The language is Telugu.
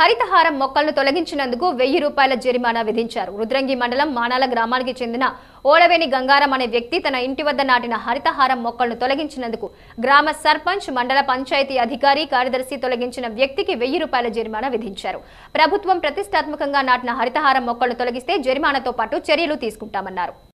హరితహారం మొక్కలను తొలగించినందుకు వెయ్యి రూపాయల జరిమానా విధించారు రుద్రంగి మండలం మానాల గ్రామానికి చెందిన ఓడవేని గంగారం అనే వ్యక్తి తన ఇంటి వద్ద నాటిన హరితహారం మొక్కలను తొలగించినందుకు గ్రామ సర్పంచ్ మండల పంచాయతీ అధికారి కార్యదర్శి తొలగించిన వ్యక్తికి వెయ్యి రూపాయల జరిమానా విధించారు ప్రభుత్వం ప్రతిష్టాత్మకంగా నాటిన హరితహారం మొక్కలను తొలగిస్తే జరిమానాతో పాటు చర్యలు తీసుకుంటామన్నారు